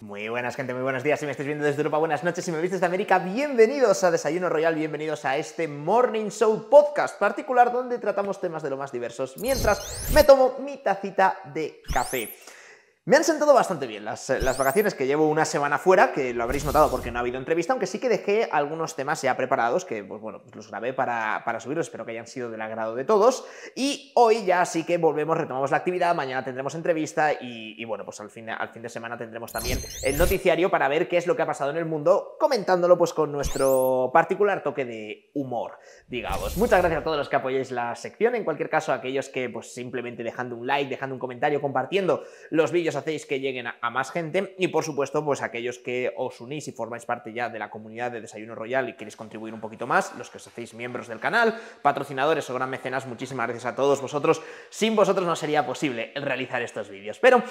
Muy buenas, gente, muy buenos días. Si me estáis viendo desde Europa, buenas noches. Si me viste desde América, bienvenidos a Desayuno Royal, bienvenidos a este Morning Show podcast particular donde tratamos temas de lo más diversos mientras me tomo mi tacita de café. Me han sentado bastante bien eh, las, vacaciones, que llevo una semana fuera, que lo habréis notado porque no ha habido entrevista, aunque sí que dejé algunos temas ya preparados, que pues bueno, los grabé para, para subirlos, espero que hayan sido del agrado de todos. Y hoy ya sí que volvemos, retomamos la actividad, mañana tendremos entrevista y, bueno, pues al fin, al fin de semana tendremos también el noticiario para ver qué es lo que ha pasado en el mundo, comentándolo pues con nuestro particular toque de humor, digamos. Muchas gracias a todos los que apoyáis la sección, en cualquier caso aquellos que pues simplemente dejando un like, dejando un comentario, compartiendo los vídeos hacéis que lleguen a, más gente y por supuesto pues aquellos que os unís y formáis parte ya de la comunidad de Desayuno Royal y queréis contribuir un poquito más, los que os hacéis miembros del canal, patrocinadores o gran mecenas, muchísimas gracias a todos vosotros, sin vosotros no sería posible realizar estos vídeos. Pero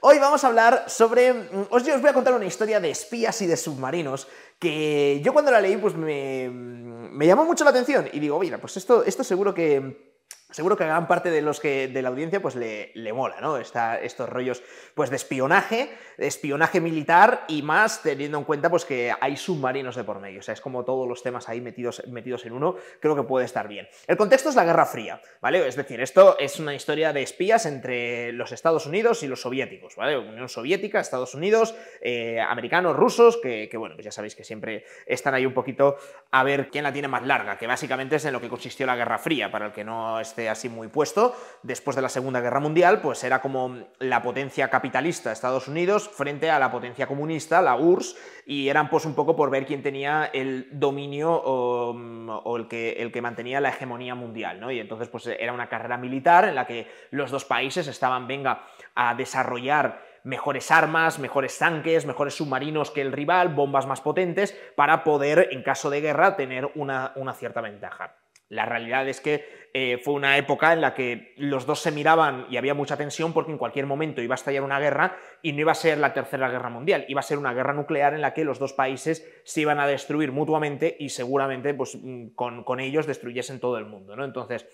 hoy vamos a hablar sobre, mm, os, os voy a contar una historia de espías y de submarinos que yo cuando la leí pues me, mm, me llamó mucho la atención y digo, mira, pues esto, esto seguro que seguro que a gran parte de los que de la audiencia pues le, le mola, ¿no? está estos rollos pues de espionaje, de espionaje militar y más teniendo en cuenta pues que hay submarinos de por medio, o sea, es como todos los temas ahí metidos, metidos en uno, creo que puede estar bien. El contexto es la Guerra Fría, ¿vale? Es decir, esto es una historia de espías entre los Estados Unidos y los soviéticos, ¿vale? Unión Soviética, Estados Unidos, eh, americanos, rusos, que, bueno, pues ya sabéis que siempre están ahí un poquito a ver quién la tiene más larga, que básicamente es en lo que consistió la Guerra Fría, para el que no es así muy puesto, después de la Segunda Guerra Mundial, pues era como la potencia capitalista Estados Unidos frente a la potencia comunista, la URSS, y eran pues un poco por ver quién tenía el dominio um, o, el, que, el que mantenía la hegemonía mundial, ¿no? Y entonces pues era una carrera militar en la que los dos países estaban, venga, a desarrollar mejores armas, mejores tanques, mejores submarinos que el rival, bombas más potentes, para poder, en caso de guerra, tener una, una cierta ventaja. La realidad es que eh, fue una época en la que los dos se miraban y había mucha tensión porque en cualquier momento iba a estallar una guerra y no iba a ser la Tercera Guerra Mundial, iba a ser una guerra nuclear en la que los dos países se iban a destruir mutuamente y seguramente pues, mm, con, ellos destruyesen todo el mundo. ¿no? Entonces,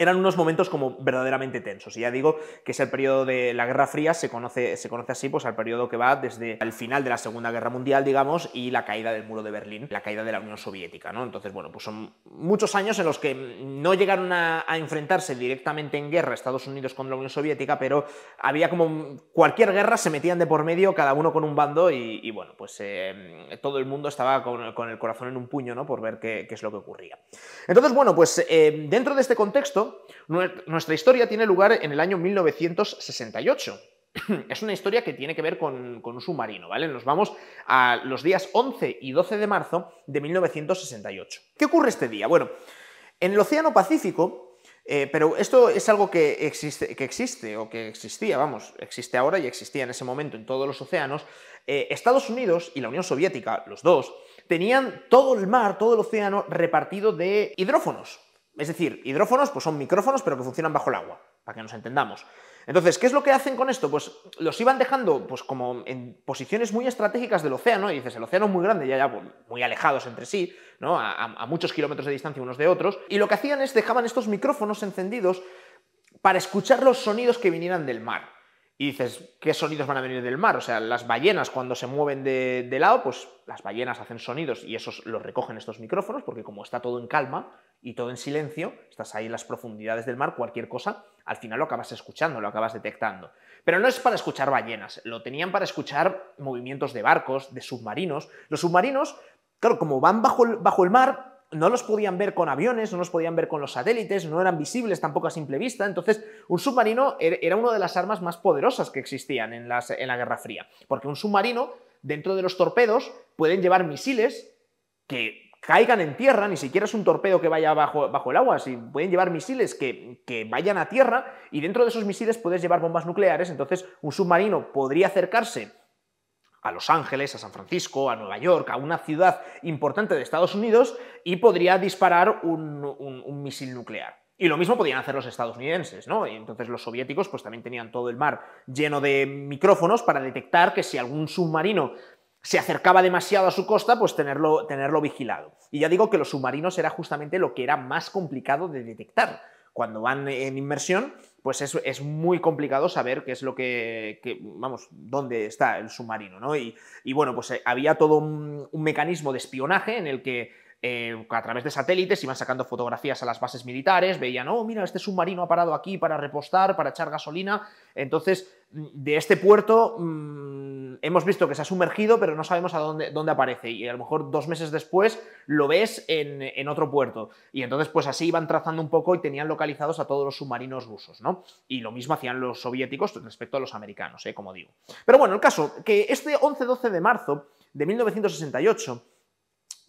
eran unos momentos como verdaderamente tensos. Y ya digo que es el periodo de la Guerra Fría, se conoce, se conoce así, pues al periodo que va desde el final de la Segunda Guerra Mundial, digamos, y la caída del muro de Berlín, la caída de la Unión Soviética, ¿no? Entonces, bueno, pues son muchos años en los que no llegaron a, enfrentarse directamente en guerra Estados Unidos con la Unión Soviética, pero había como cualquier guerra, se metían de por medio, cada uno con un bando, y, bueno, pues eh, todo el mundo estaba con, el corazón en un puño, ¿no? Por ver qué, es lo que ocurría. Entonces, bueno, pues eh, dentro de este contexto, nuestra historia tiene lugar en el año 1968. Es una historia que tiene que ver con, un submarino, ¿vale? Nos vamos a los días 11 y 12 de marzo de 1968. ¿Qué ocurre este día? Bueno, en el Océano Pacífico, eh, pero esto es algo que existe, que existe, o que existía, vamos, existe ahora y existía en ese momento en todos los océanos, eh, Estados Unidos y la Unión Soviética, los dos, tenían todo el mar, todo el océano repartido de hidrófonos, es decir, hidrófonos pues son micrófonos, pero que funcionan bajo el agua, para que nos entendamos. Entonces, ¿qué es lo que hacen con esto? Pues los iban dejando pues, como en posiciones muy estratégicas del océano, y dices, el océano es muy grande, ya, ya pues, muy alejados entre sí, A, muchos kilómetros de distancia unos de otros, y lo que hacían es dejaban estos micrófonos encendidos para escuchar los sonidos que vinieran del mar. Y dices, ¿qué sonidos van a venir del mar? O sea, las ballenas cuando se mueven de, de lado, pues las ballenas hacen sonidos y esos los recogen estos micrófonos, porque como está todo en calma, y todo en silencio, estás ahí en las profundidades del mar, cualquier cosa, al final lo acabas escuchando, lo acabas detectando. Pero no es para escuchar ballenas, lo tenían para escuchar movimientos de barcos, de submarinos. Los submarinos, claro, como van bajo el, bajo el mar, no los podían ver con aviones, no los podían ver con los satélites, no eran visibles tampoco a simple vista. Entonces, un submarino er, era una de las armas más poderosas que existían en, las, en la Guerra Fría. Porque un submarino, dentro de los torpedos, pueden llevar misiles que caigan en tierra, ni siquiera es un torpedo que vaya bajo, el agua, si pueden llevar misiles que, vayan a tierra y dentro de esos misiles puedes llevar bombas nucleares, entonces un submarino podría acercarse a Los Ángeles, a San Francisco, a Nueva York, a una ciudad importante de Estados Unidos y podría disparar un, misil nuclear. Y lo mismo podían hacer los estadounidenses, ¿no? Y entonces los soviéticos pues también tenían todo el mar lleno de micrófonos para detectar que si algún submarino se acercaba demasiado a su costa, pues tenerlo, tenerlo vigilado. Y ya digo que los submarinos era justamente lo que era más complicado de detectar. Cuando van en inmersión, pues es, es, muy complicado saber qué es lo que, vamos, dónde está el submarino, ¿no? Y, y bueno, pues eh, había todo un, mecanismo de espionaje en el que eh, a través de satélites iban sacando fotografías a las bases militares, veían, oh, mira, este submarino ha parado aquí para repostar, para echar gasolina, entonces de este puerto mm, hemos visto que se ha sumergido, pero no sabemos a dónde, dónde aparece. Y a lo mejor dos meses después lo ves en, otro puerto. Y entonces, pues así iban trazando un poco y tenían localizados a todos los submarinos rusos, ¿no? Y lo mismo hacían los soviéticos respecto a los americanos, ¿eh? como digo. Pero bueno, el caso, que este 11-12 de marzo de 1968,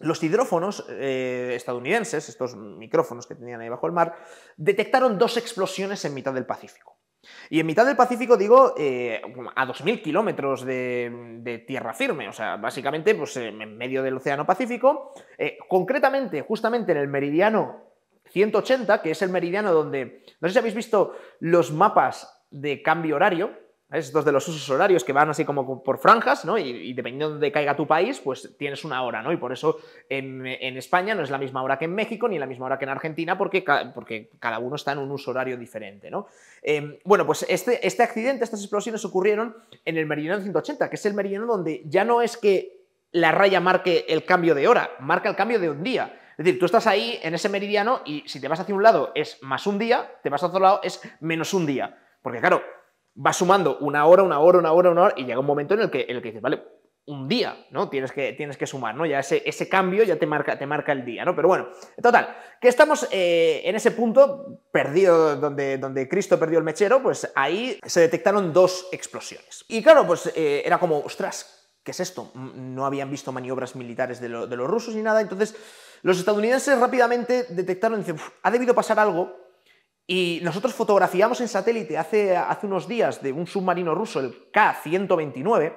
los hidrófonos eh, estadounidenses, estos micrófonos que tenían ahí bajo el mar, detectaron dos explosiones en mitad del Pacífico. Y en mitad del Pacífico digo eh, a 2.000 kilómetros de, tierra firme, o sea, básicamente pues, eh, en medio del Océano Pacífico, eh, concretamente justamente en el meridiano 180, que es el meridiano donde, no sé si habéis visto los mapas de cambio horario, estos de los usos horarios que van así como por franjas, ¿no? Y, dependiendo de dónde caiga tu país, pues tienes una hora, ¿no? Y por eso en, España no es la misma hora que en México ni la misma hora que en Argentina porque, porque cada uno está en un uso horario diferente, ¿no? Em, bueno, pues este, este accidente, estas explosiones ocurrieron en el meridiano 180, que es el meridiano donde ya no es que la raya marque el cambio de hora, marca el cambio de un día. Es decir, tú estás ahí en ese meridiano y si te vas hacia un lado es más un día, te vas a otro lado es menos un día. Porque claro, va sumando una hora, una hora, una hora, una hora, y llega un momento en el que, el que dices, vale, un día, ¿no? Tienes que, tienes que sumar, ¿no? Ya ese, ese cambio ya te marca, te marca el día, ¿no? Pero bueno, total, que estamos eh, en ese punto perdido, donde, donde Cristo perdió el mechero, pues ahí se detectaron dos explosiones. Y claro, pues eh, era como, ostras, ¿qué es esto? Mm, no habían visto maniobras militares de, de los rusos ni nada, entonces los estadounidenses rápidamente detectaron, dicen, ha debido pasar algo y nosotros fotografiamos en satélite hace, hace unos días de un submarino ruso, el K-129.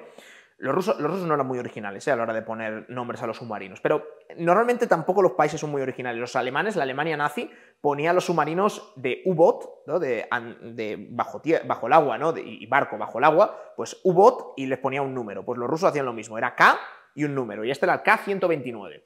Los rusos, los rusos, no eran muy originales ¿eh? a la hora de poner nombres a los submarinos, pero normalmente tampoco los países son muy originales. Los alemanes, la Alemania nazi, ponía los submarinos de u bot de, bajo, el agua, ¿no? y barco bajo el agua, pues u bot y les ponía un número. Pues los rusos hacían lo mismo, era K y un número, y este era el K-129.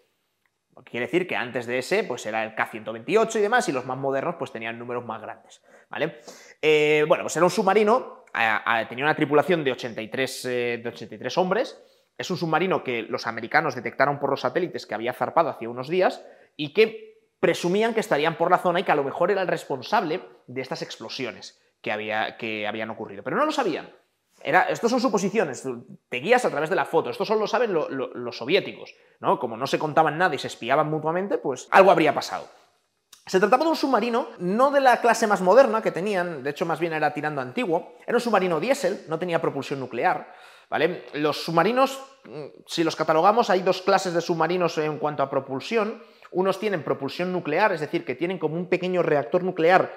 Quiere decir que antes de ese, pues era el K-128 y demás, y los más modernos, pues tenían números más grandes, ¿vale? Eh, bueno, pues era un submarino, eh, tenía una tripulación de 83, eh, de hombres, es un submarino que los americanos detectaron por los satélites que había zarpado hace unos días y que presumían que estarían por la zona y que a lo mejor era el responsable de estas explosiones que, había, que habían ocurrido, pero no lo sabían estos son suposiciones, te guías a través de la foto, esto solo lo saben los soviéticos, ¿no? Como no se contaban nada y se espiaban mutuamente, pues algo habría pasado. Se trataba de un submarino, no de la clase más moderna que tenían, de hecho más bien era tirando antiguo, era un submarino diésel, no tenía propulsión nuclear, ¿vale? Los submarinos, mm, si los catalogamos, hay dos clases de submarinos en cuanto a propulsión, unos tienen propulsión nuclear, es decir, que tienen como un pequeño reactor nuclear,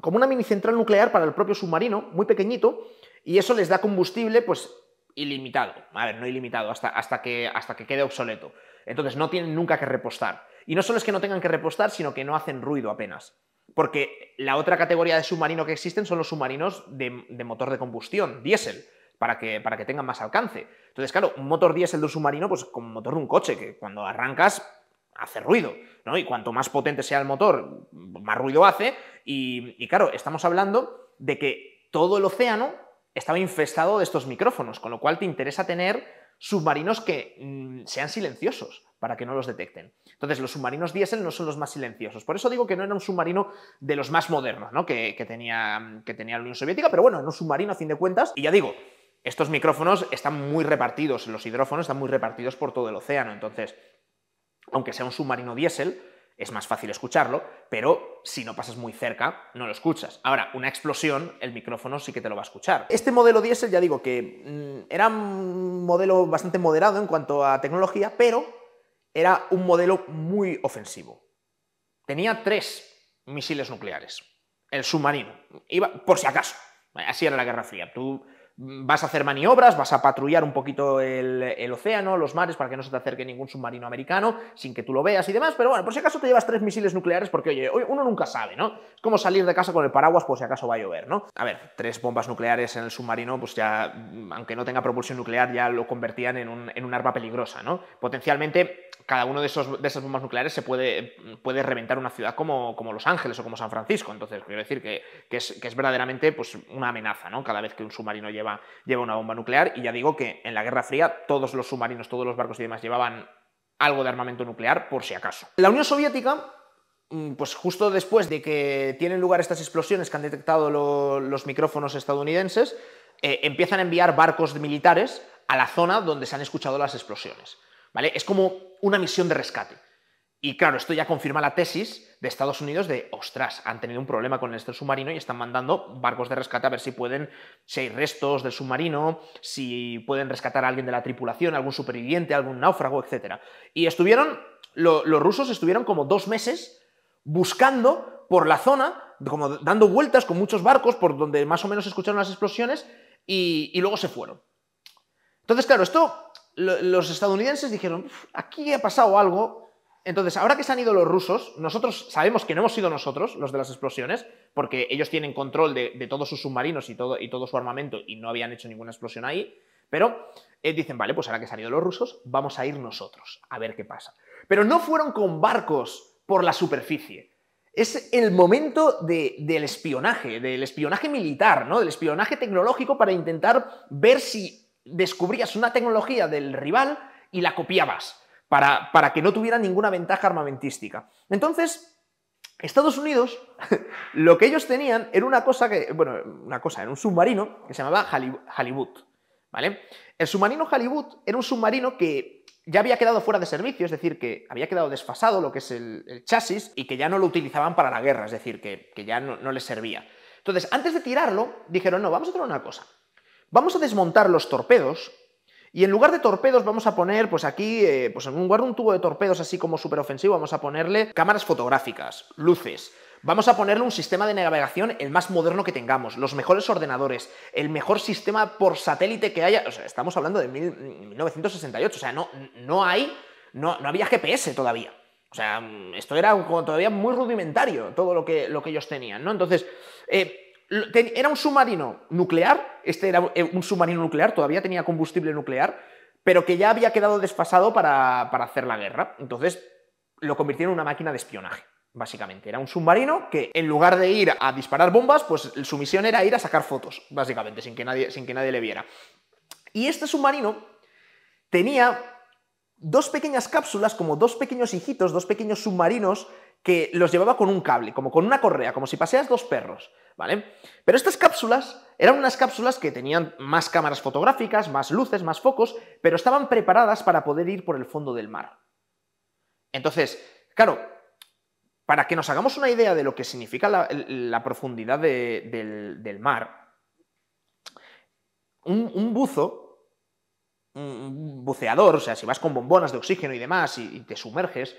como una mini central nuclear para el propio submarino, muy pequeñito, y eso les da combustible pues ilimitado, a ver, no ilimitado, hasta, hasta, que, hasta que quede obsoleto. Entonces no tienen nunca que repostar. Y no solo es que no tengan que repostar, sino que no hacen ruido apenas. Porque la otra categoría de submarino que existen son los submarinos de, motor de combustión, diésel, para que, para que tengan más alcance. Entonces, claro, un motor diésel de un submarino, pues como un motor de un coche, que cuando arrancas hace ruido, Y cuanto más potente sea el motor, más ruido hace. Y, y claro, estamos hablando de que todo el océano estaba infestado de estos micrófonos, con lo cual te interesa tener submarinos que mm, sean silenciosos para que no los detecten. Entonces, los submarinos diésel no son los más silenciosos. Por eso digo que no era un submarino de los más modernos ¿no? que, tenía, mm, que tenía la Unión Soviética, pero bueno, era un submarino a fin de cuentas. Y ya digo, estos micrófonos están muy repartidos, los hidrófonos están muy repartidos por todo el océano. Entonces, aunque sea un submarino diésel, es más fácil escucharlo, pero si no pasas muy cerca, no lo escuchas. Ahora, una explosión, el micrófono sí que te lo va a escuchar. Este modelo diésel, ya digo que mm, era un modelo bastante moderado en cuanto a tecnología, pero era un modelo muy ofensivo. Tenía tres misiles nucleares. El submarino, iba por si acaso. Así era la Guerra Fría. Tú vas a hacer maniobras, vas a patrullar un poquito el, océano, los mares, para que no se te acerque ningún submarino americano, sin que tú lo veas y demás, pero bueno, por si acaso te llevas tres misiles nucleares, porque oye, uno nunca sabe, ¿no? Es como salir de casa con el paraguas por si acaso va a llover, ¿no? A ver, tres bombas nucleares en el submarino, pues ya, aunque no tenga propulsión nuclear, ya lo convertían en un, en un arma peligrosa, ¿no? Potencialmente cada uno de, esas bombas nucleares se puede, reventar una ciudad como, Los Ángeles o como San Francisco. Entonces, quiero decir que, es, verdaderamente pues, una amenaza ¿no? cada vez que un submarino lleva, una bomba nuclear. Y ya digo que en la Guerra Fría todos los submarinos, todos los barcos y demás llevaban algo de armamento nuclear por si acaso. La Unión Soviética mm, pues justo después de que tienen lugar estas explosiones que han detectado los micrófonos estadounidenses, eh, empiezan a enviar barcos militares a la zona donde se han escuchado las explosiones. ¿vale? Es como una misión de rescate. Y claro, esto ya confirma la tesis de Estados Unidos de, ostras, han tenido un problema con este submarino y están mandando barcos de rescate a ver si pueden, si hay restos del submarino, si pueden rescatar a alguien de la tripulación, algún superviviente, algún náufrago, etc. Y estuvieron, los rusos estuvieron como dos meses buscando por la zona, como dando vueltas con muchos barcos por donde más o menos escucharon las explosiones y luego se fueron. Entonces, claro, esto los estadounidenses dijeron, aquí ha pasado algo. Entonces, ahora que se han ido los rusos, nosotros sabemos que no hemos sido nosotros los de las explosiones, porque ellos tienen control de, todos sus submarinos y todo, su armamento y no habían hecho ninguna explosión ahí, pero eh, dicen, vale, pues ahora que se han ido los rusos, vamos a ir nosotros a ver qué pasa. Pero no fueron con barcos por la superficie. Es el momento del espionaje, del espionaje militar, ¿no? Del espionaje tecnológico para intentar ver si descubrías una tecnología del rival y la copiabas para, que no tuviera ninguna ventaja armamentística. Entonces, Estados Unidos, lo que ellos tenían era una cosa que, bueno, una cosa, era un submarino que se llamaba Hollywood ¿vale? El submarino Hollywood era un submarino que ya había quedado fuera de servicio, es decir, que había quedado desfasado lo que es el, chasis y que ya no lo utilizaban para la guerra, es decir, que, ya no, no les servía. Entonces, antes de tirarlo, dijeron, no, vamos a hacer una cosa. Vamos a desmontar los torpedos y en lugar de torpedos vamos a poner, pues aquí, eh, pues en lugar de un tubo de torpedos así como superofensivo, vamos a ponerle cámaras fotográficas, luces. Vamos a ponerle un sistema de navegación el más moderno que tengamos, los mejores ordenadores, el mejor sistema por satélite que haya. O sea, estamos hablando de 1968, o sea, no, no hay, no, no había GPS todavía. O sea, esto era todavía muy rudimentario todo lo que, lo que ellos tenían, ¿no? Entonces, eh, era un submarino nuclear, este era eh, un submarino nuclear, todavía tenía combustible nuclear, pero que ya había quedado desfasado para, hacer la guerra. Entonces lo convirtieron en una máquina de espionaje, básicamente. Era un submarino que en lugar de ir a disparar bombas, pues su misión era ir a sacar fotos, básicamente, sin sin que nadie le viera. Y este submarino tenía dos pequeñas cápsulas, como dos pequeños hijitos, dos pequeños submarinos, que los llevaba con un cable, como con una correa, como si paseas dos perros. ¿vale? Pero estas cápsulas eran unas cápsulas que tenían más cámaras fotográficas, más luces, más focos, pero estaban preparadas para poder ir por el fondo del mar. Entonces, claro, para que nos hagamos una idea de lo que significa la, profundidad del, mar, un, buzo, un buceador, o sea, si vas con bombonas de oxígeno y demás y, y te sumerges,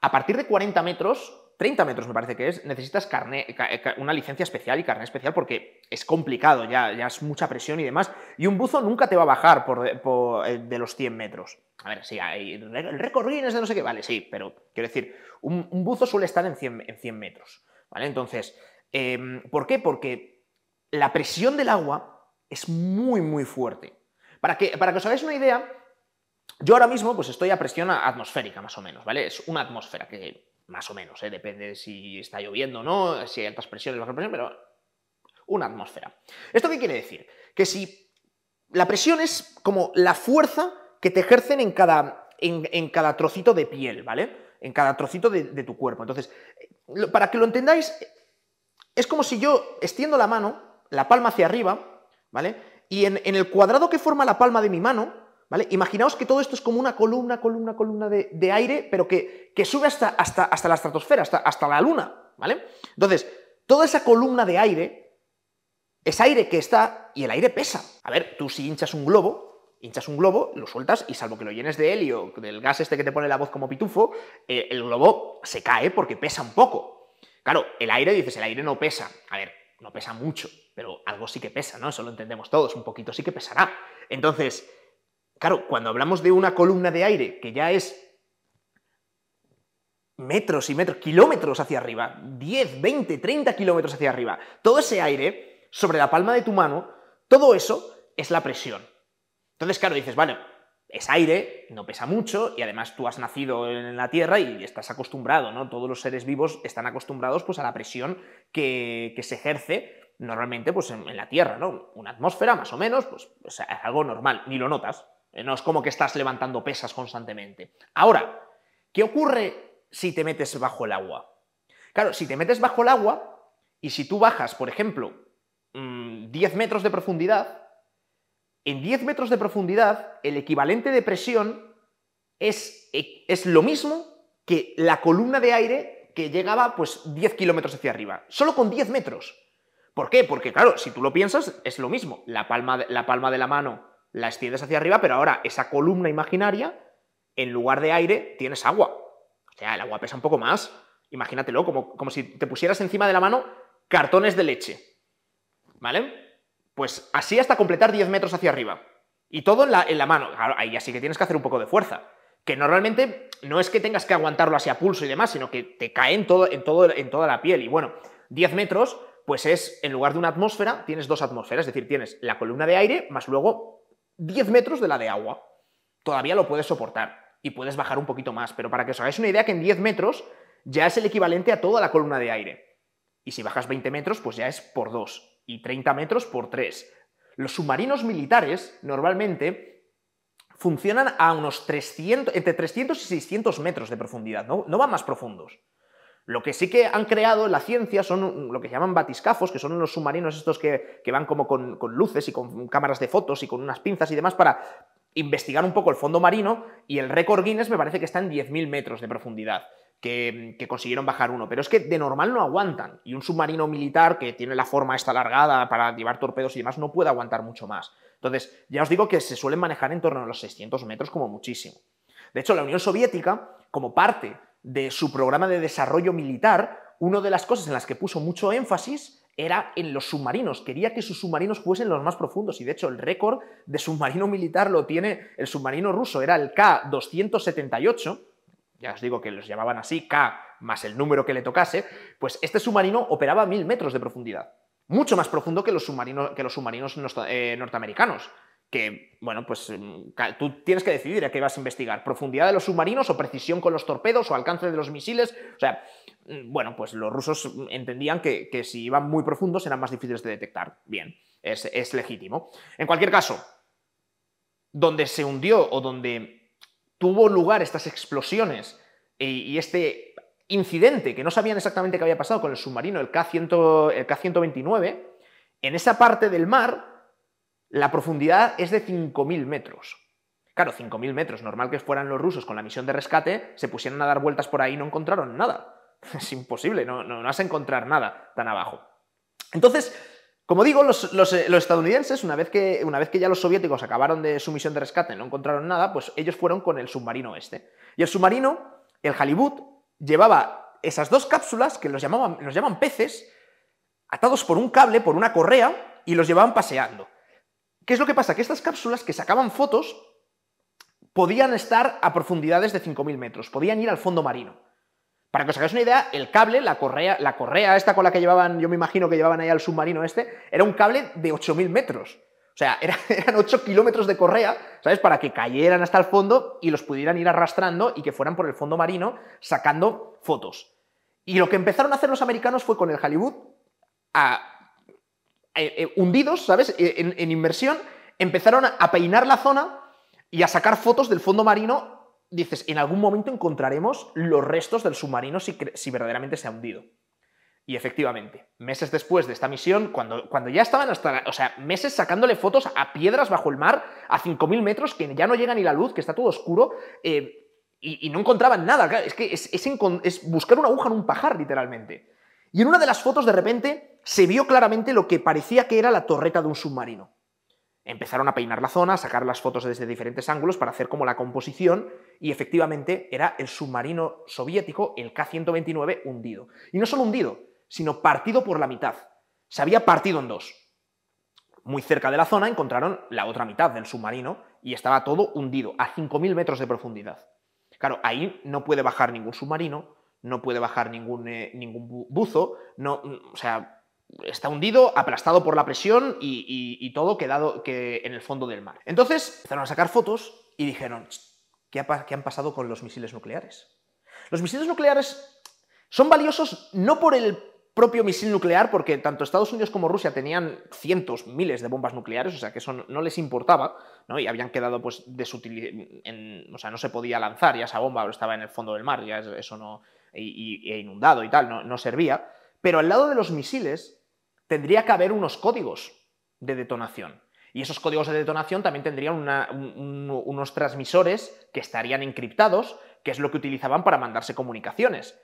a partir de 40 metros 30 metros me parece que es, necesitas carne, eh, una licencia especial y carne especial porque es complicado, ya, ya es mucha presión y demás. Y un buzo nunca te va a bajar por, de eh, los 100 metros. A ver, sí, hay, el de no sé qué, vale, sí, pero quiero decir, un, buzo suele estar en 100, en metros. ¿Vale? Entonces, em, ¿por qué? Porque la presión del agua es muy, muy fuerte. Para que, para que os hagáis una idea, yo ahora mismo pues estoy a presión atmosférica, más o menos, ¿vale? Es una atmósfera que más o menos, ¿eh? depende si está lloviendo o no, si hay altas presiones, bajas presiones, pero una atmósfera. ¿Esto qué quiere decir? Que si la presión es como la fuerza que te ejercen en cada, en, cada trocito de piel, ¿vale? En cada trocito de, tu cuerpo. Entonces, eh, para que lo entendáis, es como si yo extiendo la mano, la palma hacia arriba, ¿vale? Y en el cuadrado que forma la palma de mi mano, ¿Vale? Imaginaos que todo esto es como una columna, columna, columna de, aire, pero que, sube hasta, hasta, hasta, la estratosfera, hasta, la Luna, ¿vale? Entonces, toda esa columna de aire es aire que está y el aire pesa. A ver, tú si hinchas un globo, hinchas un globo, lo sueltas y salvo que lo llenes de helio, del gas este que te pone la voz como pitufo, eh, el globo se cae porque pesa un poco. Claro, el aire, dices, el aire no pesa. A ver, no pesa mucho, pero algo sí que pesa, ¿no? Eso lo entendemos todos, un poquito sí que pesará. Entonces, Claro, cuando hablamos de una columna de aire que ya es metros y metros, kilómetros hacia arriba, 10, 20, 30 kilómetros hacia arriba, todo ese aire sobre la palma de tu mano, todo eso es la presión. Entonces, claro, dices, vale, es aire, no pesa mucho y además tú has nacido en la Tierra y estás acostumbrado, ¿no? Todos los seres vivos están acostumbrados pues a la presión que, se ejerce normalmente pues en, la Tierra, ¿no? Una atmósfera más o menos, pues, pues es algo normal, ni lo notas. Eh, no es como que estás levantando pesas constantemente. Ahora, ¿qué ocurre si te metes bajo el agua? Claro, si te metes bajo el agua y si tú bajas, por ejemplo, 10 mm, metros de profundidad, en 10 metros de profundidad el equivalente de presión es, e, es lo mismo que la columna de aire que llegaba pues 10 kilómetros hacia arriba, solo con 10 metros. ¿Por qué? Porque claro, si tú lo piensas, es lo mismo. la palma de la mano la extiendes hacia arriba, pero ahora esa columna imaginaria, en lugar de aire, tienes agua. O sea, el agua pesa un poco más. Imagínatelo, como, como si te pusieras encima de la mano cartones de leche. ¿Vale? Pues así hasta completar 10 metros hacia arriba. Y todo en la, mano. Claro, ahí así que tienes que hacer un poco de fuerza. Que normalmente no es que tengas que aguantarlo así a pulso y demás, sino que te cae todo, en, en toda la piel. Y bueno, 10 metros, pues es, en lugar de una atmósfera, tienes dos atmósferas. Es decir, tienes la columna de aire más luego 10 metros de la de agua. Todavía lo puedes soportar y puedes bajar un poquito más, pero para que os hagáis una idea que en 10 metros ya es el equivalente a toda la columna de aire. Y si bajas 20 metros, pues ya es por 2 y 30 metros por 3. Los submarinos militares normalmente funcionan a unos 300, entre 300 y 600 metros de profundidad, no, no van más profundos. Lo que sí que han creado en la ciencia son lo que llaman batiscafos, que son unos submarinos estos que, van como con, luces y con cámaras de fotos y con unas pinzas y demás para investigar un poco el fondo marino y el récord Guinness me parece que está en 10.000 metros de profundidad. Que, que, consiguieron bajar uno, pero es que de normal no aguantan y un submarino militar que tiene la forma esta alargada para llevar torpedos y demás no puede aguantar mucho más. Entonces, ya os digo que se suelen manejar en torno a los 600 metros como muchísimo. De hecho, la Unión Soviética, como parte de su programa de desarrollo militar, una de las cosas en las que puso mucho énfasis era en los submarinos. Quería que sus submarinos fuesen los más profundos y de hecho el récord de submarino militar lo tiene el submarino ruso, era el K-278. Ya os digo que los llamaban así, K más el número que le tocase, pues este submarino operaba a mil metros de profundidad. Mucho más profundo que los submarinos, eh, norteamericanos que, bueno, pues mm, tú tienes que decidir a qué vas a investigar, profundidad de los submarinos o precisión con los torpedos o alcance de los misiles, o sea, mm, bueno, pues los rusos entendían que, si iban muy profundos eran más difíciles de detectar, bien, es, legítimo. En cualquier caso, donde se hundió o donde tuvo lugar estas explosiones y, este incidente que no sabían exactamente qué había pasado con el submarino, el K-129, en esa parte del mar, la profundidad es de 5.000 metros. Claro, 5.000 metros, normal que fueran los rusos con la misión de rescate, se pusieron a dar vueltas por ahí y no encontraron nada. Es imposible, no, no, vas a encontrar nada tan abajo. Entonces, como digo, eh, los, estadounidenses, una vez, que, una vez, que, ya los soviéticos acabaron de su misión de rescate y no encontraron nada, pues ellos fueron con el submarino este. Y el submarino, el Halibut, llevaba esas dos cápsulas que los, llamaban, los llaman peces, atados por un cable, por una correa, y los llevaban paseando. ¿Qué es lo que pasa? Que estas cápsulas que sacaban fotos podían estar a profundidades de 5.000 metros, podían ir al fondo marino. Para que os hagáis una idea, el cable, la correa, la correa esta con la que llevaban, yo me imagino que llevaban ahí al submarino este, era un cable de 8.000 metros. O sea, eran 8 kilómetros de correa, ¿sabes? Para que cayeran hasta el fondo y los pudieran ir arrastrando y que fueran por el fondo marino sacando fotos. Y lo que empezaron a hacer los americanos fue con el Hollywood a eh, eh, hundidos, ¿sabes? Eh, en, en, inmersión, empezaron a peinar la zona y a sacar fotos del fondo marino. Dices, en algún momento encontraremos los restos del submarino si, si verdaderamente se ha hundido. Y efectivamente, meses después de esta misión, cuando, cuando ya estaban hasta, o sea, meses sacándole fotos a piedras bajo el mar, a 5.000 metros, que ya no llega ni la luz, que está todo oscuro, y, no encontraban nada. es que es, es buscar una aguja en un pajar, literalmente. Y en una de las fotos, de repente, se vio claramente lo que parecía que era la torreta de un submarino. Empezaron a peinar la zona, a sacar las fotos desde diferentes ángulos para hacer como la composición y efectivamente era el submarino soviético, el K-129, hundido. Y no solo hundido, sino partido por la mitad. Se había partido en dos. Muy cerca de la zona encontraron la otra mitad del submarino y estaba todo hundido a 5.000 metros de profundidad. Claro, ahí no puede bajar ningún submarino, no puede bajar ningún, eh, ningún buzo, no, o sea, está hundido, aplastado por la presión y, todo quedado en el fondo del mar. Entonces empezaron a sacar fotos y dijeron, ¿qué, ha, ¿qué han pasado con los misiles nucleares? Los misiles nucleares son valiosos no por el propio misil nuclear, porque tanto Estados Unidos como Rusia tenían cientos, miles de bombas nucleares, o sea que eso no les importaba, Y habían quedado pues o sea, no se podía lanzar ya esa bomba, estaba en el fondo del mar, ya eso no, y, e inundado y tal, no servía. Pero al lado de los misiles tendría que haber unos códigos de detonación. Y esos códigos de detonación también tendrían unos transmisores que estarían encriptados, que es lo que utilizaban para mandarse comunicaciones.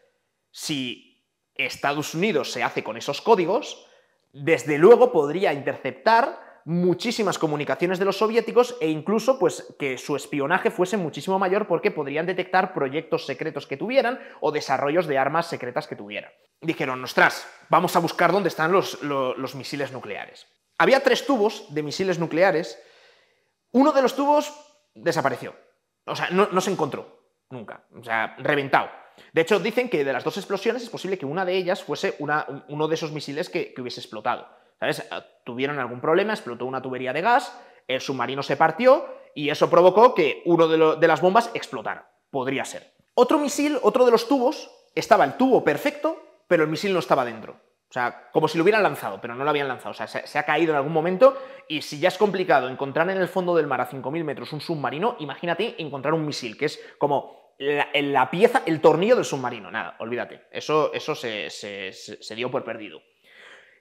Si Estados Unidos se hace con esos códigos, desde luego podría interceptar muchísimas comunicaciones de los soviéticos e incluso pues que su espionaje fuese muchísimo mayor porque podrían detectar proyectos secretos que tuvieran o desarrollos de armas secretas que tuvieran. Dijeron, ostras, vamos a buscar dónde están los, misiles nucleares. Había tres tubos de misiles nucleares. Uno de los tubos desapareció. O sea, no, se encontró nunca. O sea, reventado. De hecho, dicen que de las dos explosiones es posible que una de ellas fuese uno de esos misiles que hubiese explotado. ¿Sabes? Eh, tuvieron algún problema, explotó una tubería de gas, el submarino se partió y eso provocó que uno de, las bombas explotara. Podría ser. Otro misil, otro de los tubos, estaba el tubo perfecto, pero el misil no estaba dentro. O sea, como si lo hubieran lanzado, pero no lo habían lanzado. O sea, se, ha caído en algún momento y si ya es complicado encontrar en el fondo del mar a 5.000 metros un submarino, imagínate encontrar un misil, que es como la, pieza, el tornillo del submarino. Nada, olvídate. Eso, eso se dio por perdido.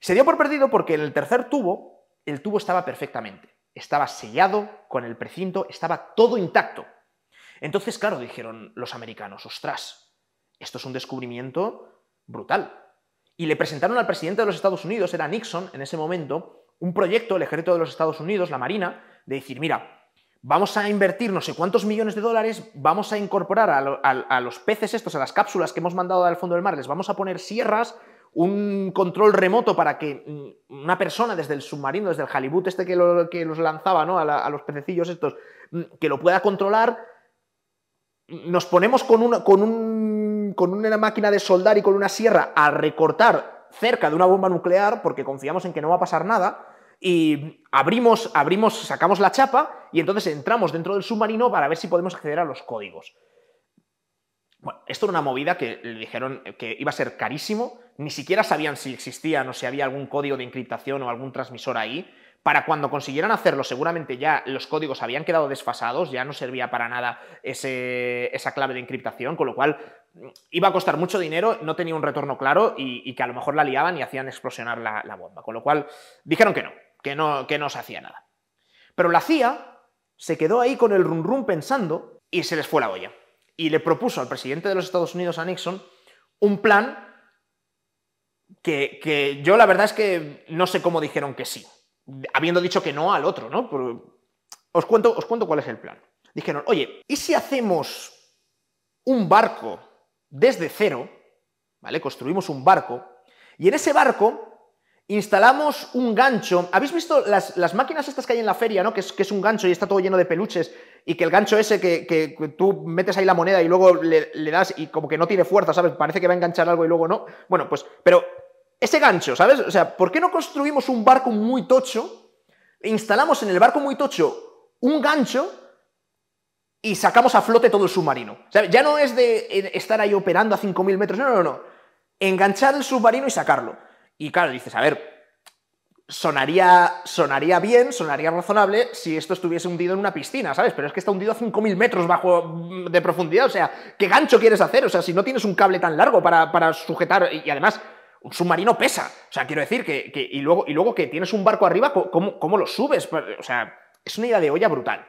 Se dio por perdido porque en el tercer tubo, el tubo estaba perfectamente. Estaba sellado con el precinto, estaba todo intacto. Entonces, claro, dijeron los americanos, ostras, esto es un descubrimiento brutal. Y le presentaron al presidente de los Estados Unidos, era Nixon en ese momento, un proyecto, el ejército de los Estados Unidos, la Marina, de decir, mira, vamos a invertir no sé cuántos millones de dólares, vamos a incorporar a, a los peces estos, a las cápsulas que hemos mandado al fondo del mar, les vamos a poner sierras un control remoto para que mm, una persona desde el submarino, desde el halibut este que, los lanzaba a, los pececillos estos, mm, que lo pueda controlar, mm, nos ponemos con una, máquina de soldar y con una sierra a recortar cerca de una bomba nuclear porque confiamos en que no va a pasar nada, y abrimos, abrimos, sacamos la chapa y entonces entramos dentro del submarino para ver si podemos acceder a los códigos. Bueno, esto era una movida que le dijeron que iba a ser carísimo, ni siquiera sabían si existía, o si había algún código de encriptación o algún transmisor ahí. Para cuando consiguieran hacerlo, seguramente ya los códigos habían quedado desfasados, ya no servía para nada esa clave de encriptación, con lo cual mm, iba a costar mucho dinero, no tenía un retorno claro y, que a lo mejor la liaban y hacían explosionar la, bomba. Con lo cual dijeron que no, que no, que no se hacía nada. Pero la CIA se quedó ahí con el rum-rum pensando y se les fue la olla. Y le propuso al presidente de los Estados Unidos, a Nixon, un plan que, yo la verdad es que no sé cómo dijeron que sí, habiendo dicho que no al otro, ¿no? os, cuento, cuál es el plan. Dijeron, oye, ¿y si hacemos un barco desde cero? ¿Vale? Construimos un barco y en ese barco instalamos un gancho. ¿Habéis visto las, máquinas estas que hay en la feria, ¿no? que es, un gancho y está todo lleno de peluches y que el gancho ese que, tú metes ahí la moneda y luego le, das y como que no tiene fuerza, ¿sabes? Parece que va a enganchar algo y luego no. Bueno, pues, pero ese gancho, ¿sabes? O sea, ¿por qué no construimos un barco muy tocho? Instalamos en el barco muy tocho un gancho y sacamos a flote todo el submarino. ya no es de eh, estar ahí operando a 5.000 metros, no, no, no. Enganchar el submarino y sacarlo. Y claro, dices, a ver, sonaría, sonaría bien, sonaría razonable si esto estuviese hundido en una piscina, ¿sabes? Pero es que está hundido a 5.000 metros bajo mm, de profundidad, o sea, ¿qué gancho quieres hacer? O sea, si no tienes un cable tan largo para, sujetar, y, además, un submarino pesa, o sea, quiero decir que, y, luego, y luego que tienes un barco arriba, ¿cómo, lo subes? Pues, o sea, es una idea de olla brutal.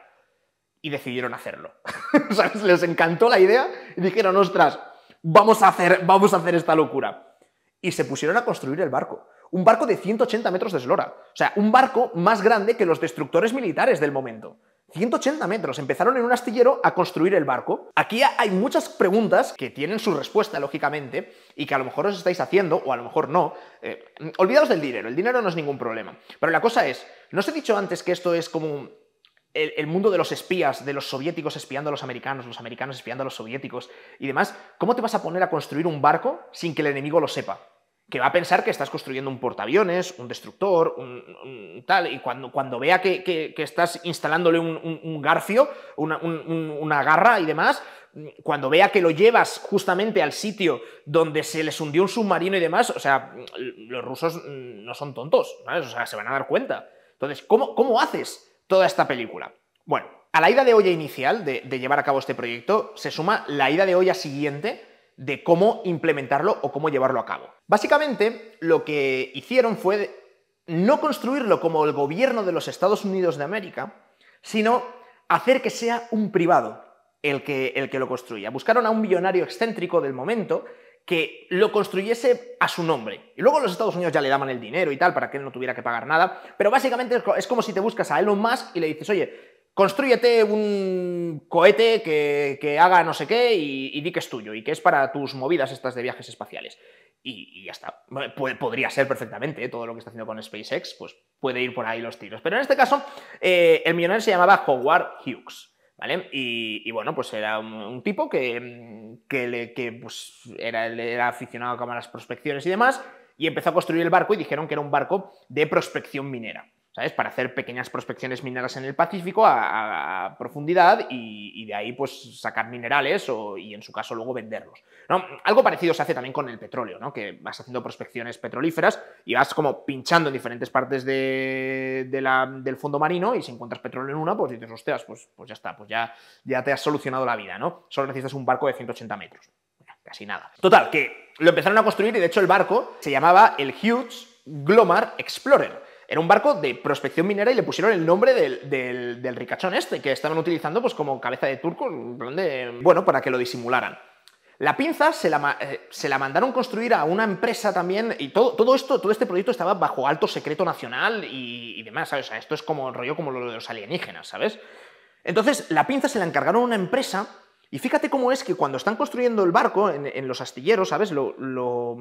Y decidieron hacerlo. ¿Sabes? Les encantó la idea y dijeron, ostras, vamos a hacer, vamos a hacer esta locura. Y se pusieron a construir el barco un barco de 180 metros de eslora. O sea, un barco más grande que los destructores militares del momento. 180 metros, empezaron en un astillero a construir el barco. Aquí hay muchas preguntas que tienen su respuesta, lógicamente, y que a lo mejor os estáis haciendo, o a lo mejor no. Eh, olvidaos del dinero, el dinero no es ningún problema. Pero la cosa es, ¿no os he dicho antes que esto es como el, mundo de los espías, de los soviéticos espiando a los americanos, los americanos espiando a los soviéticos y demás? ¿Cómo te vas a poner a construir un barco sin que el enemigo lo sepa? que va a pensar que estás construyendo un portaaviones, un destructor, un, tal, y cuando, cuando vea que, estás instalándole un, garfio, una, garra y demás, cuando vea que lo llevas justamente al sitio donde se les hundió un submarino y demás, o sea, los rusos no son tontos, O sea, se van a dar cuenta. Entonces, ¿cómo, haces toda esta película? Bueno, a la ida de olla inicial de, de llevar a cabo este proyecto se suma la ida de olla siguiente, de cómo implementarlo o cómo llevarlo a cabo. Básicamente, lo que hicieron fue no construirlo como el gobierno de los Estados Unidos de América, sino hacer que sea un privado el que, lo construya. Buscaron a un millonario excéntrico del momento que lo construyese a su nombre. Y luego los Estados Unidos ya le daban el dinero y tal para que él no tuviera que pagar nada, pero básicamente es como si te buscas a Elon Musk y le dices, oye, Construyete un cohete que, haga no sé qué y, y, di que es tuyo y que es para tus movidas estas de viajes espaciales. Y, ya está. podría ser perfectamente ¿eh? todo lo que está haciendo con SpaceX, pues puede ir por ahí los tiros. Pero en este caso, eh, el millonario se llamaba Howard Hughes. ¿Vale? Y, bueno, pues era un, tipo que, le, pues, era, era, aficionado a cámaras prospecciones y demás, y empezó a construir el barco y dijeron que era un barco de prospección minera. ¿sabes? Para hacer pequeñas prospecciones mineras en el Pacífico a, profundidad y, de ahí pues sacar minerales y en su caso luego venderlos. Algo parecido se hace también con el petróleo, ¿no? Que vas haciendo prospecciones petrolíferas y vas como pinchando en diferentes partes del fondo marino y si encuentras petróleo en una, pues dices, hostias, pues, pues ya está, pues ya, ya te has solucionado la vida, ¿no? Solo necesitas un barco de 180 metros. casi nada. Total, que lo empezaron a construir y de hecho el barco se llamaba el Hughes Glomar Explorer era un barco de prospección minera y le pusieron el nombre del, ricachón este, que estaban utilizando pues como cabeza de turco, de, bueno, para que lo disimularan. La pinza eh, se la, mandaron construir a una empresa también, y todo, todo esto, todo este proyecto estaba bajo alto secreto nacional y, demás, ¿sabes? esto es como rollo como lo de los alienígenas, ¿sabes? Entonces, la pinza se la encargaron a una empresa, y fíjate cómo es que cuando están construyendo el barco en, en los astilleros, ¿sabes? Lo, lo,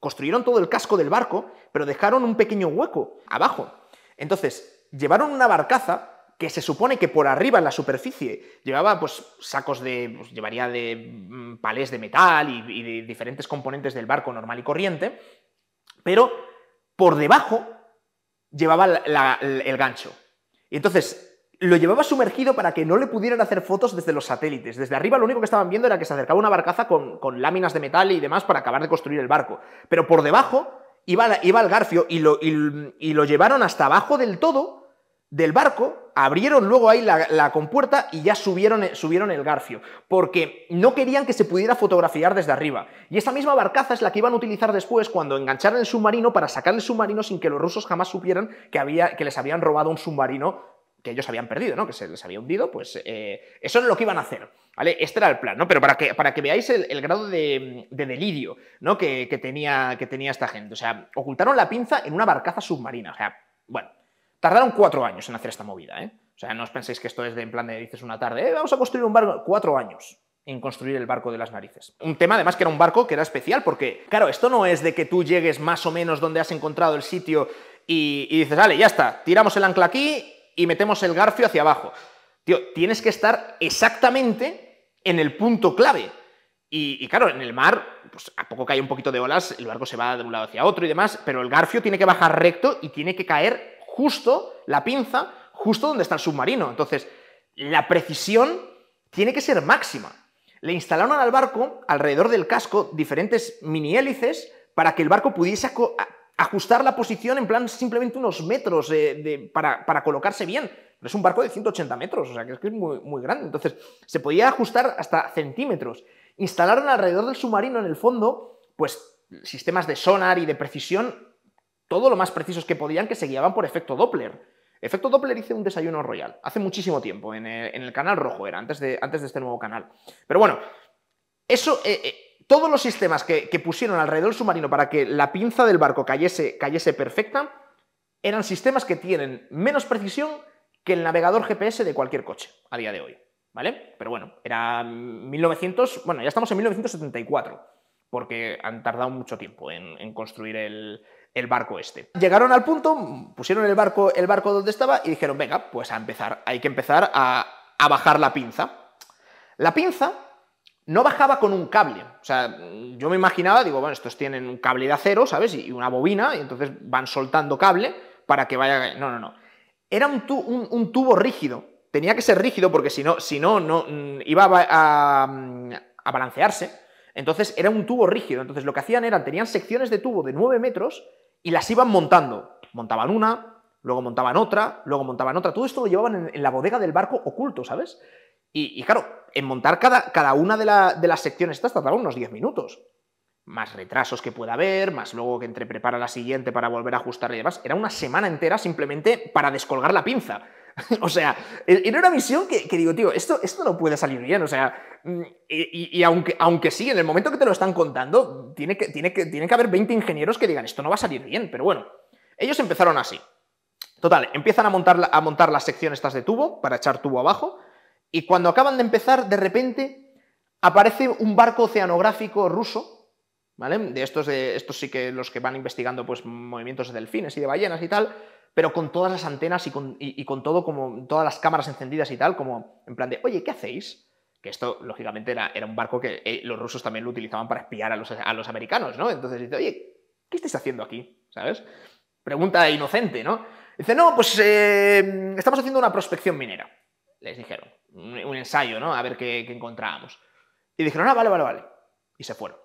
Construyeron todo el casco del barco, pero dejaron un pequeño hueco abajo. Entonces, llevaron una barcaza que se supone que por arriba en la superficie llevaba pues sacos de pues, llevaría de mm, palés de metal y, de diferentes componentes del barco normal y corriente, pero por debajo llevaba el gancho. Y entonces lo llevaba sumergido para que no le pudieran hacer fotos desde los satélites. Desde arriba lo único que estaban viendo era que se acercaba una barcaza con, láminas de metal y demás para acabar de construir el barco. Pero por debajo iba, iba el garfio y lo, y, lo llevaron hasta abajo del todo del barco, abrieron luego ahí la, compuerta y ya subieron, subieron, el garfio, porque no querían que se pudiera fotografiar desde arriba. Y esa misma barcaza es la que iban a utilizar después cuando engancharon el submarino para sacar el submarino sin que los rusos jamás supieran que, había, que les habían robado un submarino que ellos habían perdido, ¿no? Que se les había hundido, pues eh, eso es lo que iban a hacer, ¿vale? Este era el plan, ¿no? Pero para que, para que veáis el, grado de, delirio, ¿no? Que, tenía, que tenía esta gente. O sea, ocultaron la pinza en una barcaza submarina. O sea, bueno, tardaron cuatro años en hacer esta movida, ¿eh? O sea, no os penséis que esto es de en plan de dices una tarde, eh, vamos a construir un barco. Cuatro años en construir el barco de las narices. Un tema además que era un barco que era especial porque, claro, esto no es de que tú llegues más o menos donde has encontrado el sitio y, y dices, vale, ya está, tiramos el ancla aquí y metemos el garfio hacia abajo. Tío, tienes que estar exactamente en el punto clave. Y, claro, en el mar, pues a poco que hay un poquito de olas, el barco se va de un lado hacia otro y demás, pero el garfio tiene que bajar recto y tiene que caer justo la pinza, justo donde está el submarino. Entonces, la precisión tiene que ser máxima. Le instalaron al barco, alrededor del casco, diferentes mini hélices para que el barco pudiese ajustar la posición en plan simplemente unos metros eh, de, para, colocarse bien. Pero es un barco de 180 metros, o sea que es, muy, grande. Entonces, se podía ajustar hasta centímetros. Instalaron alrededor del submarino, en el fondo, pues sistemas de sonar y de precisión, todo lo más precisos que podían, que se guiaban por efecto Doppler. Efecto Doppler hice un desayuno royal, hace muchísimo tiempo, en el, canal rojo era, antes de, antes de, este nuevo canal. Pero bueno, eso... Eh, eh, todos los sistemas que, pusieron alrededor del submarino para que la pinza del barco cayese, perfecta eran sistemas que tienen menos precisión que el navegador GPS de cualquier coche a día de hoy. ¿Vale? Pero bueno, era 1900, bueno, ya estamos en 1974, porque han tardado mucho tiempo en, construir el, barco este. Llegaron al punto, pusieron el barco, el barco donde estaba y dijeron, venga, pues a empezar, hay que empezar a bajar la pinza. La pinza no bajaba con un cable. O sea, yo me imaginaba, digo, bueno, estos tienen un cable de acero, ¿sabes? Y una bobina, y entonces van soltando cable para que vaya... No, no, no. Era un, un, tubo rígido. Tenía que ser rígido porque si no, si no, no mm, iba mm, a, balancearse. Entonces era un tubo rígido. Entonces lo que hacían era, tenían secciones de tubo de 9 metros y las iban montando. Montaban una, luego montaban otra, luego montaban otra. Todo esto lo llevaban en, la bodega del barco oculto, ¿sabes? Y, claro, en montar cada, cada una de, las secciones estas tardaba unos 10 minutos. Más retrasos que pueda haber, más luego que entre prepara la siguiente para volver a ajustar y demás. Era una semana entera simplemente para descolgar la pinza. o sea, e, era una misión que, digo, tío, esto, esto no puede salir bien. O sea, mm, y, y, aunque, aunque sí, en el momento que te lo están contando, tiene que, tiene, que, tiene que haber 20 ingenieros que digan, esto no va a salir bien. Pero bueno, ellos empezaron así. Total, empiezan a montar, a montar las secciones estas de tubo para echar tubo abajo y cuando acaban de empezar, de repente aparece un barco oceanográfico ruso, ¿vale? De estos, de, estos sí que los que van investigando pues, movimientos de delfines y de ballenas y tal, pero con todas las antenas y con, todo, como todas las cámaras encendidas y tal, como en plan de, oye, ¿qué hacéis? que esto, lógicamente, era, era un barco que eh, los rusos también lo utilizaban para espiar a los, a los americanos, ¿no? Entonces dice, oye, ¿qué estáis haciendo aquí? ¿Sabes? Pregunta inocente, ¿no? Dice, no, pues eh, estamos haciendo una prospección minera, les dijeron. Un, ensayo, ¿no? A ver qué, encontrábamos. Y dijeron, ah, vale, vale, vale. Y se fueron.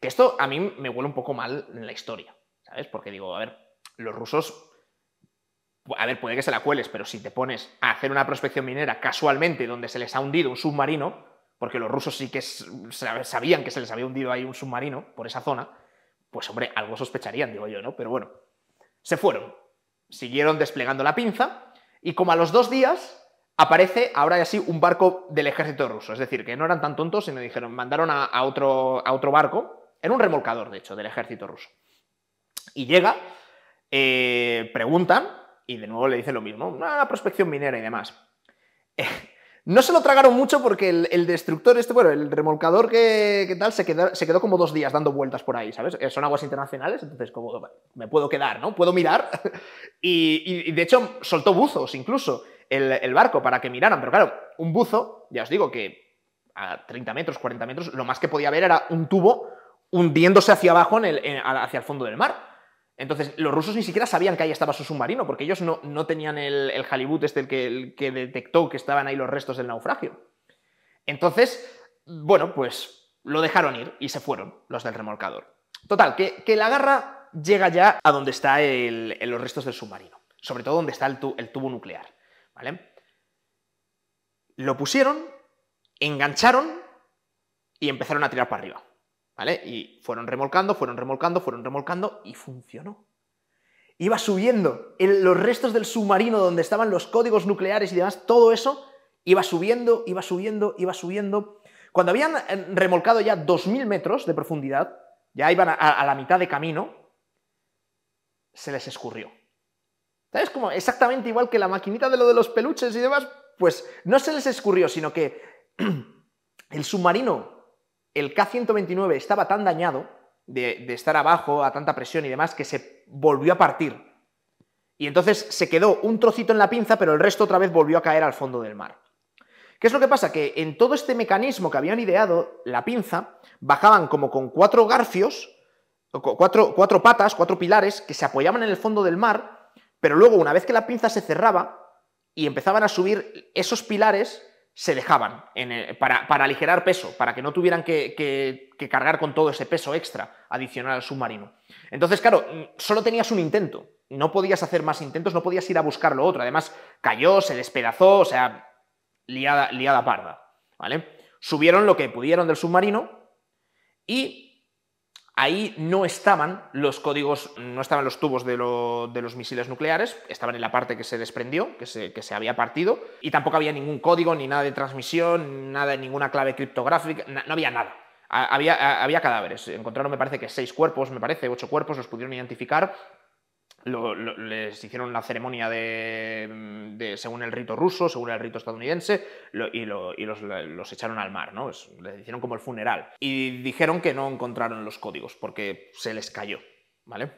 Que esto a mí me huele un poco mal en la historia, ¿sabes? Porque digo, a ver, los rusos, a ver, puede que se la cueles, pero si te pones a hacer una prospección minera casualmente donde se les ha hundido un submarino, porque los rusos sí que sabían que se les había hundido ahí un submarino por esa zona, pues hombre, algo sospecharían, digo yo, ¿no? Pero bueno, se fueron siguieron desplegando la pinza y como a los dos días aparece ahora ya sí un barco del ejército ruso. Es decir, que no eran tan tontos, sino dijeron, mandaron a, otro, a otro barco, era un remolcador, de hecho, del ejército ruso. Y llega, eh, preguntan, y de nuevo le dicen lo mismo, una prospección minera y demás. Eh, no se lo tragaron mucho porque el, destructor, este, bueno, el remolcador que, tal, se quedó, se quedó, como dos días dando vueltas por ahí, ¿sabes? Eh, son aguas internacionales, entonces como me puedo quedar, ¿no? Puedo mirar. y, de hecho soltó buzos incluso el, barco para que miraran, pero claro, un buzo, ya os digo que a 30 metros, 40 metros, lo más que podía ver era un tubo hundiéndose hacia abajo en el, hacia el fondo del mar. Entonces, los rusos ni siquiera sabían que ahí estaba su submarino, porque ellos no, tenían el, el halibut este el que, detectó que estaban ahí los restos del naufragio. Entonces, bueno, pues lo dejaron ir y se fueron los del remolcador. Total, que, la garra llega ya a donde están el, los restos del submarino, sobre todo donde está el, el tubo nuclear. ¿vale? Lo pusieron, engancharon y empezaron a tirar para arriba. Y fueron remolcando, fueron remolcando, fueron remolcando y funcionó. Iba subiendo, los restos del submarino donde estaban los códigos nucleares y demás, todo eso iba subiendo, iba subiendo, iba subiendo. Cuando habían eh, remolcado ya 2.000 metros de profundidad, ya iban a, la mitad de camino, se les escurrió. ¿Sabes Como Exactamente igual que la maquinita de lo de los peluches y demás, pues no se les escurrió, sino que el submarino el K129 estaba tan dañado de, estar abajo a tanta presión y demás que se volvió a partir. Y entonces se quedó un trocito en la pinza, pero el resto otra vez volvió a caer al fondo del mar. ¿Qué es lo que pasa? Que en todo este mecanismo que habían ideado, la pinza, bajaban como con cuatro garfios, cuatro, cuatro patas, cuatro pilares que se apoyaban en el fondo del mar, pero luego una vez que la pinza se cerraba y empezaban a subir esos pilares, se dejaban para, aligerar peso, para que no tuvieran que, cargar con todo ese peso extra adicional al submarino. Entonces, claro, mm, solo tenías un intento, no podías hacer más intentos, no podías ir a buscar lo otro. Además, cayó, se despedazó, o sea, liada, liada parda. ¿vale? Subieron lo que pudieron del submarino y Ahí no estaban los códigos, no estaban los tubos de, los misiles nucleares, estaban en la parte que se desprendió, que se, había partido, y tampoco había ningún código, ni nada de transmisión, nada, ninguna clave criptográfica, no había nada. Había, había, cadáveres. Encontraron, me parece que seis cuerpos, me parece, ocho cuerpos, los pudieron identificar les hicieron la ceremonia mm, de, según el rito ruso, según el rito estadounidense, y, los, echaron al mar, ¿no? les hicieron como el funeral. Y dijeron que no encontraron los códigos porque se les cayó, ¿vale?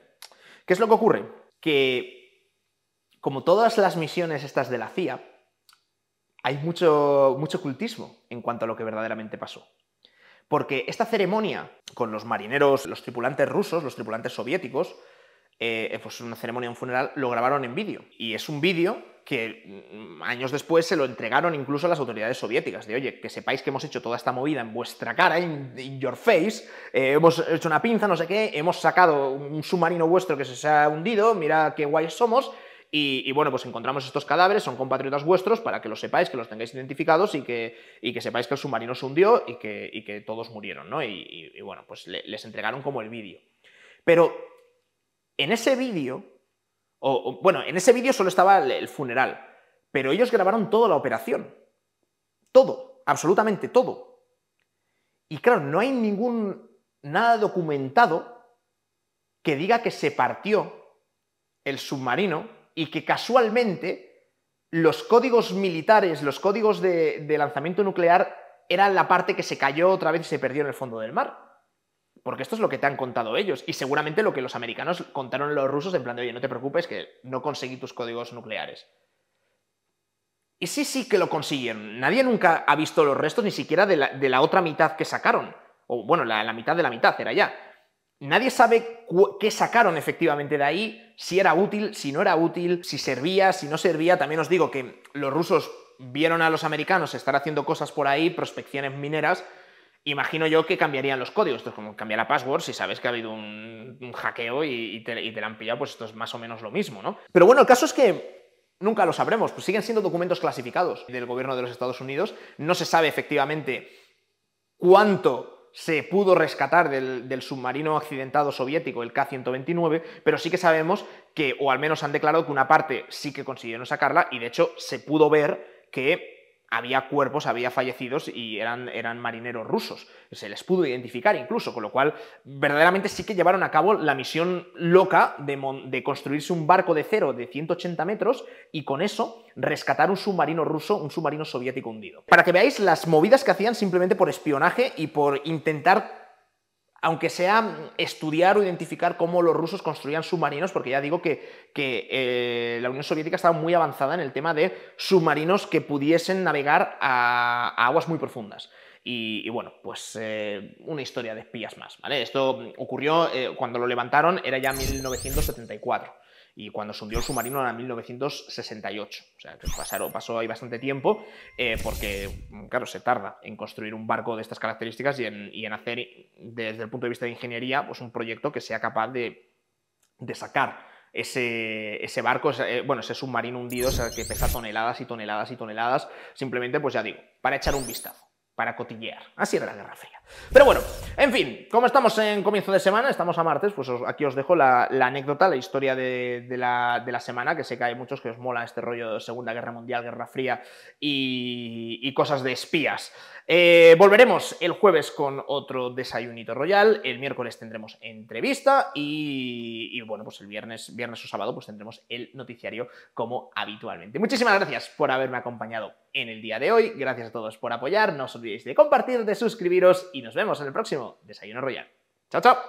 ¿Qué es lo que ocurre? Que como todas las misiones estas de la CIA, hay mucho, mucho en cuanto a lo que verdaderamente pasó. Porque esta ceremonia con los marineros, los tripulantes rusos, los tripulantes soviéticos, eh, pues una ceremonia, un funeral, lo grabaron en vídeo. Y es un vídeo que mm, años después se lo entregaron incluso a las autoridades soviéticas, de oye, que sepáis que hemos hecho toda esta movida en vuestra cara, en your face, eh, hemos hecho una pinza, no sé qué, hemos sacado un submarino vuestro que se ha hundido, mira qué guay somos, y, bueno, pues encontramos estos cadáveres, son compatriotas vuestros, para que lo sepáis, que los tengáis identificados y que, sepáis que el submarino se hundió y que, todos murieron, ¿no? Y, bueno, pues les entregaron como el vídeo. Pero en ese vídeo, o, bueno, en ese vídeo solo estaba el, funeral, pero ellos grabaron toda la operación. Todo, absolutamente todo. Y claro, no hay ningún nada documentado que diga que se partió el submarino y que casualmente los códigos militares, los códigos de lanzamiento nuclear, eran la parte que se cayó otra vez y se perdió en el fondo del mar. Porque esto es lo que te han contado ellos y seguramente lo que los americanos contaron los rusos en plan de, oye, no te preocupes que no conseguí tus códigos nucleares. Y sí, sí que lo consiguieron. Nadie nunca ha visto los restos, ni siquiera de la, otra mitad que sacaron. O bueno, la, la, mitad de la mitad era ya. Nadie sabe qué sacaron efectivamente de ahí, si era útil, si no era útil, si servía, si no servía. También os digo que los rusos vieron a los americanos estar haciendo cosas por ahí, prospecciones mineras, imagino yo que cambiarían los códigos. Esto es como cambiar la password si sabes que ha habido un, hackeo y, te, la han pillado, pues esto es más o menos lo mismo, ¿no? Pero bueno, el caso es que nunca lo sabremos, pues siguen siendo documentos clasificados del gobierno de los Estados Unidos. No se sabe efectivamente cuánto se pudo rescatar del submarino accidentado soviético, el K-129, pero sí que sabemos que, o al menos han declarado que una parte sí que consiguieron sacarla y de hecho se pudo ver que había cuerpos, había fallecidos y eran, eran marineros rusos. Se les pudo identificar incluso, con lo cual verdaderamente sí que llevaron a cabo la misión loca de, de construirse un barco de cero de 180 metros y con eso rescatar un submarino ruso, un submarino soviético hundido. Para que veáis las movidas que hacían simplemente por espionaje y por intentar aunque sea mm, estudiar o identificar cómo los rusos construían submarinos, porque ya digo que, eh, la Unión Soviética estaba muy avanzada en el tema de submarinos que pudiesen navegar a, aguas muy profundas. Y, bueno, pues eh, una historia de espías más, Esto ocurrió eh, cuando lo levantaron, era ya 1974 y cuando se hundió el submarino era 1968. O sea, pasó ahí bastante tiempo, eh, porque, claro, se tarda en construir un barco de estas características y en, hacer, desde el punto de vista de ingeniería, pues un proyecto que sea capaz de, sacar ese, barco, eh, bueno, ese submarino hundido, o sea, que pesa toneladas y toneladas y toneladas, simplemente, pues ya digo, para echar un vistazo para cotillear. Así era la Guerra Fría. Pero bueno, en fin, como estamos en comienzo de semana, estamos a martes, pues aquí os dejo la, anécdota, la historia de, la, semana, que sé que hay muchos que os mola este rollo de Segunda Guerra Mundial, Guerra Fría y, cosas de espías. Eh, volveremos el jueves con otro desayunito royal, el miércoles tendremos entrevista y, y, bueno, pues el viernes, viernes o sábado pues tendremos el noticiario como habitualmente. Muchísimas gracias por haberme acompañado en el día de hoy. Gracias a todos por apoyar, no os olvidéis de compartir, de suscribiros y nos vemos en el próximo Desayuno Royal. ¡Chao, chao!